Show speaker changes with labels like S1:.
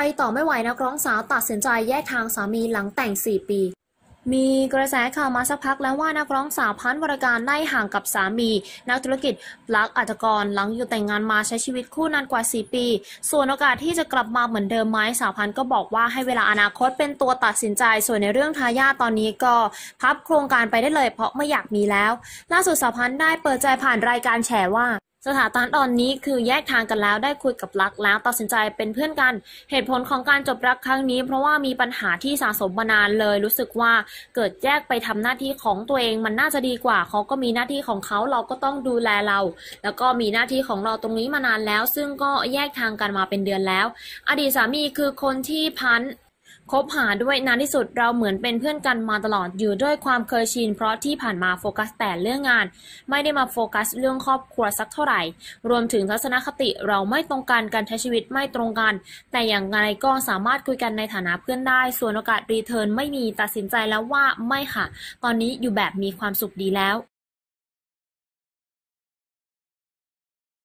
S1: ไปต่อไม่ไหวนักร้องสาวตัดสินใจแยกทางสามีหลังแต่ง 4 ปี มีกระแสข่าวมาสักพักแล้วว่านักร้องสาวพันวรการได้ห่างกับสามี นักธุรกิจ ปลักอัจกรหลังอยู่แต่งงานมาใช้ชีวิตคู่นานกว่า 4 ปี ส่วนโอกาสที่จะกลับมาเหมือนเดิมไหมสาวพันก็บอกว่าให้เวลาอนาคตเป็นตัวตัดสินใจ ส่วนในเรื่องทายาทตอนนี้ก็พับโครงการไปได้เลยเพราะไม่อยากมีแล้ว ล่าสุดสาวพันได้เปิดใจผ่านรายการแฉว่าสถานะตอนนี้คือแยกทางกันแล้วได้คุยกับรักแล้วตัดสินใจเป็นเพื่อนกัน เหตุผลของการจบรักครั้งนี้เพราะว่ามีปัญหาที่สะสมมานานเลย รู้สึกว่าเกิดแยกไปทำหน้าที่ของตัวเอง มันน่าจะดีกว่าเขาก็มีหน้าที่ของเขาเราก็ต้องดูแลเรา แล้วก็มีหน้าที่ของเราตรงนี้มานานแล้ว ซึ่งก็แยกทางกันมาเป็นเดือนแล้ว อดีตสามีคือคนที่พันคบหาด้วยนานที่สุดเราเหมือนเป็นเพื่อนกันมาตลอดอยู่ด้วยความเคยชินเพราะที่ผ่านมาโฟกัสแต่เรื่องงานไม่ได้มาโฟกัสเรื่องครอบครัวสักเท่าไหร่รวมถึงทัศนคติเราไม่ตรงกันการใช้ชีวิตไม่ตรงกัน แต่อย่างไรก็สามารถคุยกันในฐานะเพื่อนได้ ส่วนโอกาสรีเทิร์นไม่มีตัดสินใจแล้วว่าไม
S2: ่ค่ะ ตอนนี้อยู่แบบมีความสุขดีแล้ว